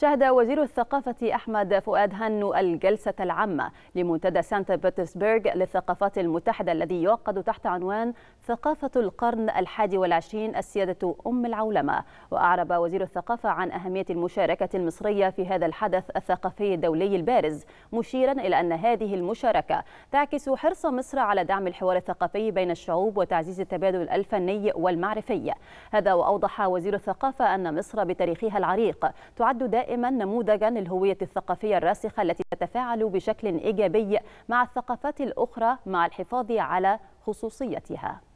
شهد وزير الثقافة أحمد فؤاد هنو الجلسة العامة لمنتدى سانت بطرسبرغ للثقافات المتحدة الذي يعقد تحت عنوان ثقافة القرن الحادي والعشرين السيادة أم العولمة وأعرب وزير الثقافة عن أهمية المشاركة المصرية في هذا الحدث الثقافي الدولي البارز مشيرا إلى أن هذه المشاركة تعكس حرص مصر على دعم الحوار الثقافي بين الشعوب وتعزيز التبادل الفني والمعرفي هذا وأوضح وزير الثقافة أن مصر بتاريخها العريق تعد دائما دائما نموذجا للهوية الثقافية الراسخة التي تتفاعل بشكل إيجابي مع الثقافات الأخرى مع الحفاظ على خصوصيتها